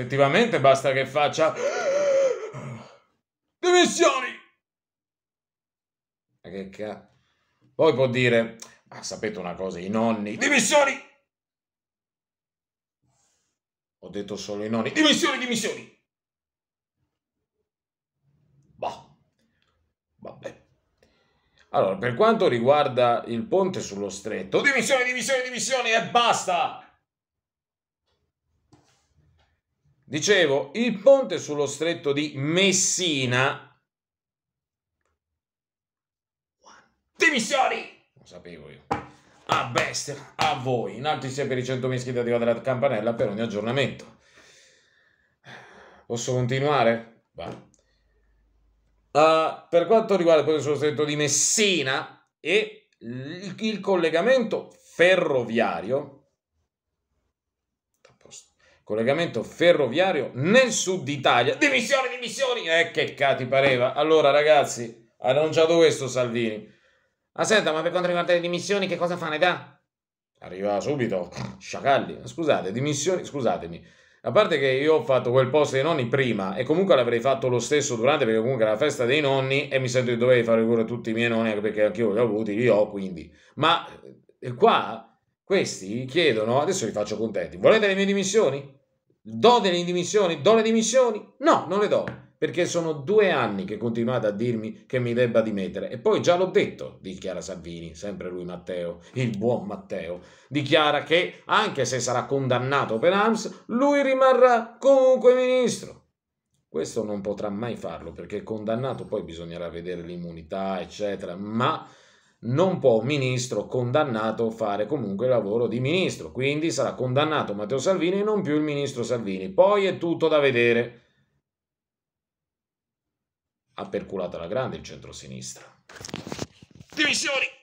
Effettivamente basta che faccia... Dimissioni! Ma che cazzo? Poi può dire, ma sapete una cosa, i nonni... Dimissioni! Ho detto solo i nonni. Dimissioni, dimissioni! Boh. Vabbè. Allora, per quanto riguarda il ponte sullo stretto... Dimissioni, dimissioni, dimissioni e basta! Dicevo, il ponte sullo stretto di Messina. Dimissioni! Lo sapevo io. A bestia, a voi. In alto sia per i 100.000 iscritti attivate la campanella per ogni aggiornamento. Posso continuare? Va. Uh, per quanto riguarda il ponte sullo stretto di Messina e il, il collegamento ferroviario, collegamento ferroviario nel sud Italia. Dimissioni, dimissioni! Eh, che cazzo pareva. Allora, ragazzi, ha annunciato questo Salvini. Ma senta, ma per quanto riguarda le dimissioni, che cosa fa? Ne dà? Arriva subito, sciacalli. Scusate, dimissioni, scusatemi. A parte che io ho fatto quel posto dei nonni prima e comunque l'avrei fatto lo stesso durante perché comunque era la festa dei nonni e mi sento di dover fare pure tutti i miei nonni perché anche io li ho avuti, li ho quindi. Ma eh, qua questi chiedono, adesso li faccio contenti, volete le mie dimissioni? Do delle dimissioni? Do le dimissioni? No, non le do, perché sono due anni che continuate a dirmi che mi debba dimettere. E poi già l'ho detto, dichiara Salvini, sempre lui Matteo, il buon Matteo. Dichiara che, anche se sarà condannato per AMS, lui rimarrà comunque ministro. Questo non potrà mai farlo perché condannato poi bisognerà vedere l'immunità, eccetera, ma non può un ministro condannato fare comunque il lavoro di ministro, quindi sarà condannato Matteo Salvini e non più il ministro Salvini. Poi è tutto da vedere. Ha perculato la grande il centrosinistra. Dimissioni!